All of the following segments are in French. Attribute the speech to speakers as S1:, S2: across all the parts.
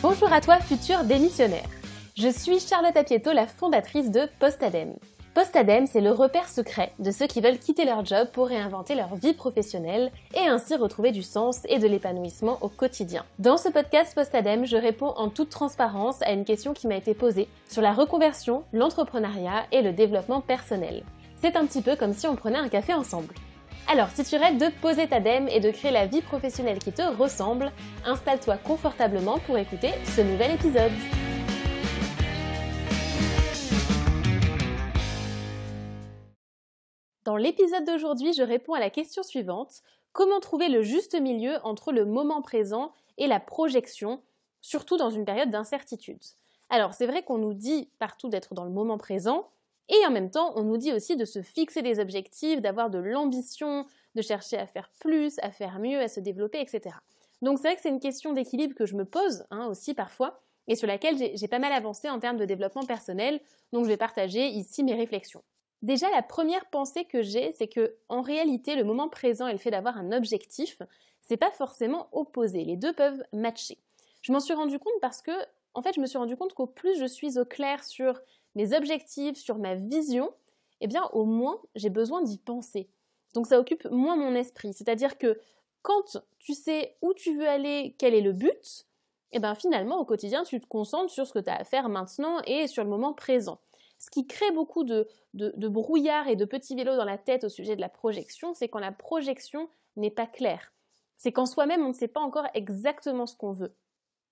S1: Bonjour à toi, futur démissionnaire. Je suis Charlotte Apieto, la fondatrice de Postadem. Postadem, c'est le repère secret de ceux qui veulent quitter leur job pour réinventer leur vie professionnelle et ainsi retrouver du sens et de l'épanouissement au quotidien. Dans ce podcast Postadem, je réponds en toute transparence à une question qui m'a été posée sur la reconversion, l'entrepreneuriat et le développement personnel. C'est un petit peu comme si on prenait un café ensemble. Alors, si tu rêves de poser ta dème et de créer la vie professionnelle qui te ressemble, installe-toi confortablement pour écouter ce nouvel épisode. Dans l'épisode d'aujourd'hui, je réponds à la question suivante. Comment trouver le juste milieu entre le moment présent et la projection, surtout dans une période d'incertitude Alors, c'est vrai qu'on nous dit partout d'être dans le moment présent, et en même temps, on nous dit aussi de se fixer des objectifs, d'avoir de l'ambition, de chercher à faire plus, à faire mieux, à se développer, etc. Donc c'est vrai que c'est une question d'équilibre que je me pose hein, aussi parfois et sur laquelle j'ai pas mal avancé en termes de développement personnel, donc je vais partager ici mes réflexions. Déjà, la première pensée que j'ai, c'est que en réalité, le moment présent et le fait d'avoir un objectif, c'est pas forcément opposé. Les deux peuvent matcher. Je m'en suis rendu compte parce que, en fait, je me suis rendu compte qu'au plus je suis au clair sur mes objectifs, sur ma vision, eh bien au moins j'ai besoin d'y penser. Donc ça occupe moins mon esprit. C'est-à-dire que quand tu sais où tu veux aller, quel est le but, eh bien finalement au quotidien tu te concentres sur ce que tu as à faire maintenant et sur le moment présent. Ce qui crée beaucoup de, brouillard et de petits vélos dans la tête au sujet de la projection, c'est quand la projection n'est pas claire. C'est qu'en soi-même, on ne sait pas encore exactement ce qu'on veut.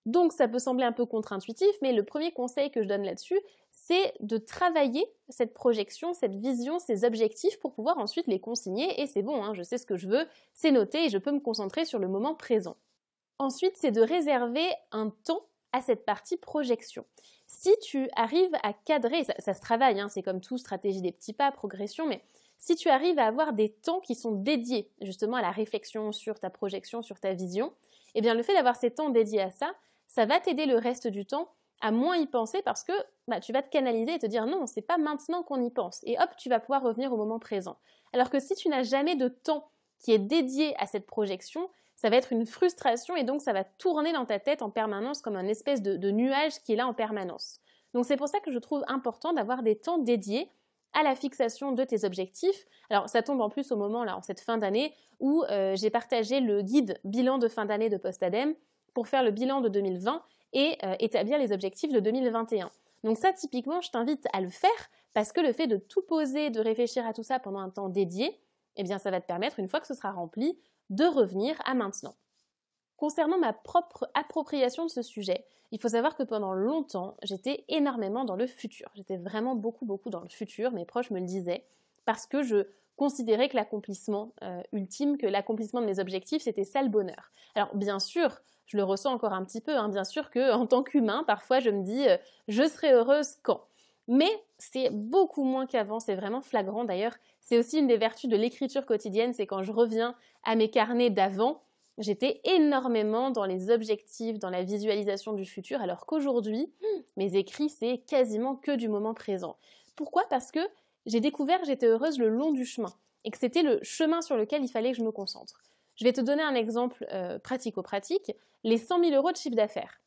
S1: Donc ça peut sembler un peu contre-intuitif, mais le premier conseil que je donne là-dessus, c'est de travailler cette projection, cette vision, ces objectifs pour pouvoir ensuite les consigner et c'est bon, hein, je sais ce que je veux, c'est noté et je peux me concentrer sur le moment présent. Ensuite, c'est de réserver un temps à cette partie projection. Si tu arrives à cadrer, ça, se travaille, hein, c'est comme tout, stratégie des petits pas, progression, mais si tu arrives à avoir des temps qui sont dédiés justement à la réflexion sur ta projection, sur ta vision, eh bien le fait d'avoir ces temps dédiés à ça, ça va t'aider le reste du temps à moins y penser parce que bah, tu vas te canaliser et te dire non, c'est pas maintenant qu'on y pense. Et hop, tu vas pouvoir revenir au moment présent. Alors que si tu n'as jamais de temps qui est dédié à cette projection, ça va être une frustration et donc ça va tourner dans ta tête en permanence comme un espèce de, nuage qui est là en permanence. Donc c'est pour ça que je trouve important d'avoir des temps dédiés à la fixation de tes objectifs. Alors ça tombe en plus au moment là, en cette fin d'année, où euh, j'ai partagé le guide bilan de fin d'année de Postadem pour faire le bilan de 2020 et euh, établir les objectifs de 2021. Donc ça, typiquement, je t'invite à le faire parce que le fait de tout poser, de réfléchir à tout ça pendant un temps dédié, eh bien, ça va te permettre, une fois que ce sera rempli, de revenir à maintenant. Concernant ma propre appropriation de ce sujet, il faut savoir que pendant longtemps, j'étais énormément dans le futur. J'étais vraiment beaucoup, beaucoup dans le futur, mes proches me le disaient, parce que je considérais que l'accomplissement euh, ultime, que l'accomplissement de mes objectifs, c'était ça le bonheur. Alors bien sûr, je le ressens encore un petit peu, hein. bien sûr que en tant qu'humain, parfois je me dis euh, je serai heureuse quand. Mais c'est beaucoup moins qu'avant, c'est vraiment flagrant d'ailleurs. C'est aussi une des vertus de l'écriture quotidienne, c'est quand je reviens à mes carnets d'avant, j'étais énormément dans les objectifs, dans la visualisation du futur, alors qu'aujourd'hui, mes écrits, c'est quasiment que du moment présent. Pourquoi Parce que j'ai découvert que j'étais heureuse le long du chemin et que c'était le chemin sur lequel il fallait que je me concentre. Je vais te donner un exemple pratique euh, pratico-pratique, les 100 000 euros de chiffre d'affaires.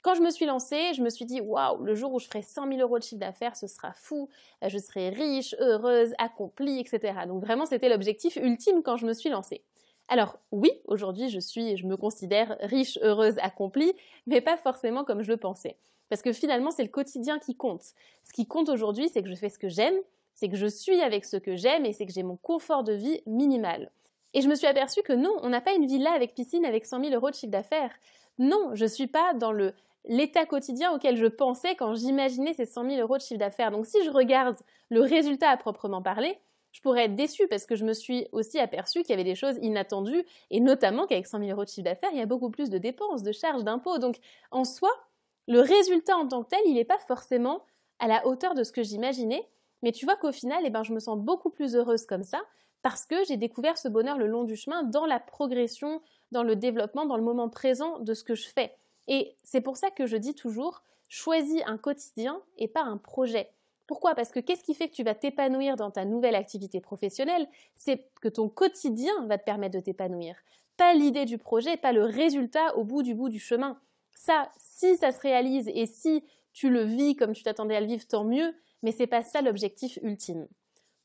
S1: Quand je me suis lancée, je me suis dit waouh, le jour où je ferai 100 000 euros de chiffre d'affaires, ce sera fou, euh, je serai riche, heureuse, accomplie, etc. Donc vraiment, c'était l'objectif ultime quand je me suis lancée. Alors oui, aujourd'hui, je suis, je me considère riche, heureuse, accomplie, mais pas forcément comme je le pensais, parce que finalement, c'est le quotidien qui compte. Ce qui compte aujourd'hui, c'est que je fais ce que j'aime, c'est que je suis avec ce que j'aime et c'est que j'ai mon confort de vie minimal. Et je me suis aperçue que non, on n'a pas une villa avec piscine avec 100 000 euros de chiffre d'affaires. Non, je ne suis pas dans l'état quotidien auquel je pensais quand j'imaginais ces 100 000 euros de chiffre d'affaires. Donc si je regarde le résultat à proprement parler, je pourrais être déçue parce que je me suis aussi aperçue qu'il y avait des choses inattendues et notamment qu'avec 100 000 euros de chiffre d'affaires, il y a beaucoup plus de dépenses, de charges, d'impôts. Donc en soi,
S2: le résultat
S1: en tant que tel, il n'est pas forcément à la hauteur de ce que j'imaginais. Mais tu vois qu'au final, eh ben, je me sens beaucoup plus heureuse comme ça parce que j'ai découvert ce bonheur le long du chemin dans la progression, dans le développement, dans le moment présent de ce que je fais. Et c'est pour ça que je dis toujours, choisis un quotidien et pas un projet. Pourquoi Parce que qu'est-ce qui fait que tu vas t'épanouir dans ta nouvelle activité professionnelle C'est que ton quotidien va te permettre de t'épanouir. Pas l'idée du projet, pas le résultat au bout du bout du chemin. Ça, si ça se réalise et si tu le vis comme tu t'attendais à le vivre, tant mieux, mais c'est pas ça l'objectif ultime.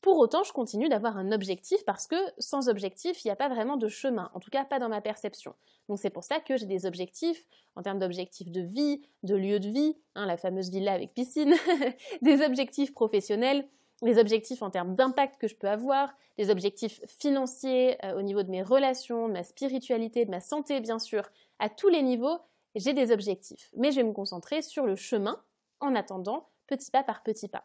S1: Pour autant, je continue d'avoir un objectif parce que sans objectif, il n'y a pas vraiment de chemin, en tout cas pas dans ma perception. Donc c'est pour ça que j'ai des objectifs en termes d'objectifs de vie, de lieu de vie, hein, la fameuse villa avec piscine, des objectifs professionnels, des objectifs en termes d'impact que je peux avoir, des objectifs financiers euh, au niveau de mes relations, de ma spiritualité, de ma santé bien sûr, à tous les niveaux, j'ai des objectifs. Mais je vais me concentrer sur le chemin en attendant petit pas par petit pas.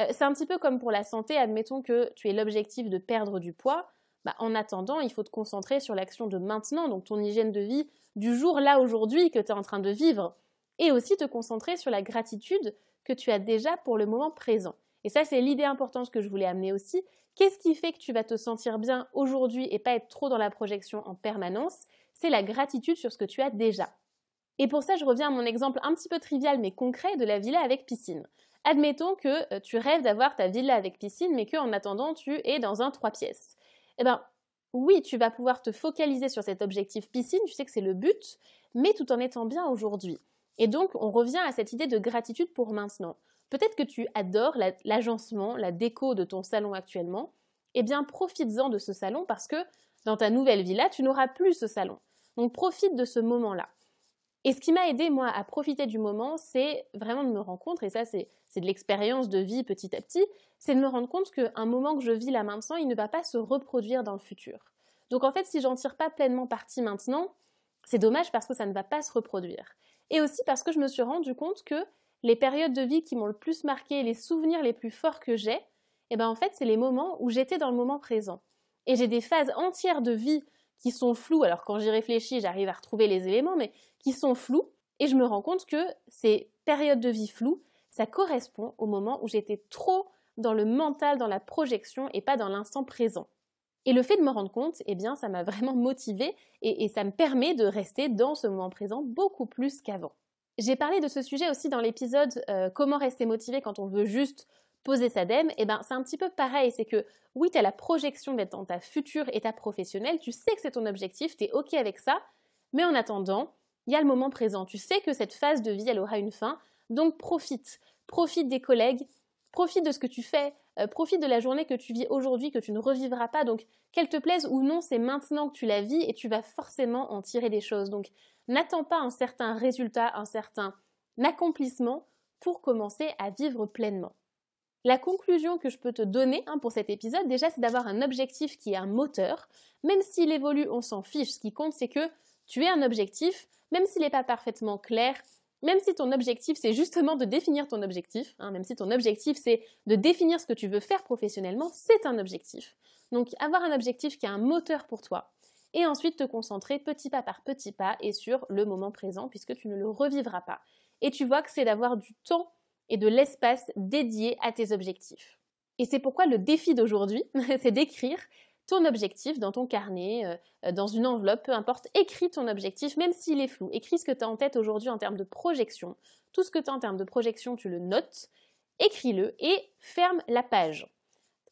S1: Euh, c'est un petit peu comme pour la santé, admettons que tu aies l'objectif de perdre du poids, bah, en attendant, il faut te concentrer sur l'action de maintenant, donc ton hygiène de vie du jour là aujourd'hui que tu es en train de vivre, et aussi te concentrer sur la gratitude que tu as déjà pour le moment présent. Et ça, c'est l'idée importante que je voulais amener aussi. Qu'est-ce qui fait que tu vas te sentir bien aujourd'hui et pas être trop dans la projection en permanence C'est la gratitude sur ce que tu as déjà. Et pour ça, je reviens à mon exemple un petit peu trivial mais concret de la villa avec piscine. Admettons que euh, tu rêves d'avoir ta villa avec piscine, mais qu'en attendant, tu es dans un trois pièces. Eh bien, oui, tu vas pouvoir te focaliser sur cet objectif piscine, tu sais que c'est le but, mais tout en étant bien aujourd'hui. Et donc, on revient à cette idée de gratitude pour maintenant. Peut-être que tu adores l'agencement, la déco de ton salon actuellement. Eh bien, profites-en de ce salon parce que dans ta nouvelle villa, tu n'auras plus ce salon. Donc, profite de ce moment-là. Et ce qui m'a aidé, moi, à profiter du moment, c'est vraiment de me rendre compte, et ça, c'est de l'expérience de vie petit à petit, c'est de me rendre compte qu'un moment que je vis là maintenant, il ne va pas se reproduire dans le futur. Donc, en fait, si j'en tire pas pleinement parti maintenant, c'est dommage parce que ça ne va pas se reproduire. Et aussi parce que je me suis rendu compte que les périodes de vie qui m'ont le plus marqué, les souvenirs les plus forts que j'ai, eh ben en fait, c'est les moments où j'étais dans le moment présent. Et j'ai des phases entières de vie qui sont flous. Alors quand j'y réfléchis, j'arrive à retrouver les éléments, mais qui sont flous. Et je me rends compte que ces périodes de vie floues, ça correspond au moment où j'étais trop dans le mental, dans la projection et pas dans l'instant présent. Et le fait de me rendre compte, eh bien, ça m'a vraiment motivé et, ça me permet de rester dans ce moment présent beaucoup plus qu'avant. J'ai parlé de ce sujet aussi dans l'épisode euh, Comment rester motivé quand on veut juste poser sa dème, et eh ben c'est un petit peu pareil, c'est que oui, tu as la projection d'être dans ta future état professionnel, tu sais que c'est ton objectif, tu es OK avec ça, mais en attendant, il y a le moment présent. Tu sais que cette phase de vie, elle aura une fin, donc profite. Profite des collègues, profite de ce que tu fais, euh, profite de la journée que tu vis aujourd'hui, que tu ne revivras pas. Donc, qu'elle te plaise ou non, c'est maintenant que tu la vis et tu vas forcément en tirer des choses. Donc, n'attends pas un certain résultat, un certain accomplissement pour commencer à vivre pleinement. La conclusion que je peux te donner hein, pour cet épisode, déjà, c'est d'avoir un objectif qui est un moteur. Même s'il évolue, on s'en fiche. Ce qui compte, c'est que tu aies un objectif, même s'il n'est pas parfaitement clair, même si ton objectif, c'est justement de définir ton objectif, hein, même si ton objectif, c'est de définir ce que tu veux faire professionnellement, c'est un objectif. Donc, avoir un objectif qui a un moteur pour toi. Et ensuite, te concentrer petit pas par petit pas et sur le moment présent, puisque tu ne le revivras pas. Et tu vois que c'est d'avoir du temps et de l'espace dédié à tes objectifs. Et c'est pourquoi le défi d'aujourd'hui, c'est d'écrire ton objectif dans ton carnet, euh, euh, dans une enveloppe, peu importe, écris ton objectif, même s'il est flou. Écris ce que tu as en tête aujourd'hui en termes de projection. Tout ce que tu as en termes de projection, tu le notes, écris-le et ferme la page.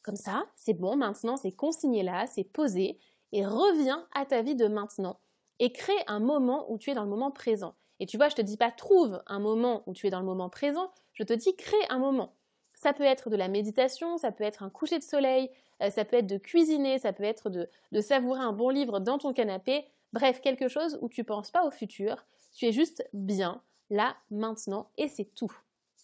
S1: Comme ça, c'est bon, maintenant c'est consigné là, c'est posé, et reviens à ta vie de maintenant et crée un moment où tu es dans le moment présent. Et tu vois, je te dis pas trouve un moment où tu es dans le moment présent, je te dis crée un moment. Ça peut être de la méditation, ça peut être un coucher de soleil, euh, ça peut être de cuisiner, ça peut être de, savourer un bon livre dans ton canapé. Bref, quelque chose où tu penses pas au futur, tu es juste bien là, maintenant, et c'est tout.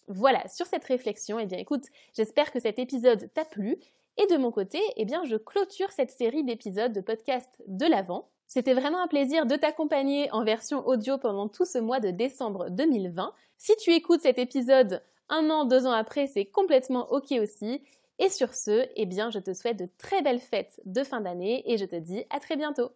S1: Voilà, sur cette réflexion, Et eh bien écoute, j'espère que cet épisode t'a plu. Et de mon côté, eh bien je clôture cette série d'épisodes de podcast de l'avant c'était vraiment un plaisir de t'accompagner en version audio pendant tout ce mois de décembre 2020. Si tu écoutes cet épisode un an, deux ans après, c'est complètement ok aussi. Et sur ce, eh bien, je te souhaite de très belles fêtes de fin d'année et je te dis à très bientôt.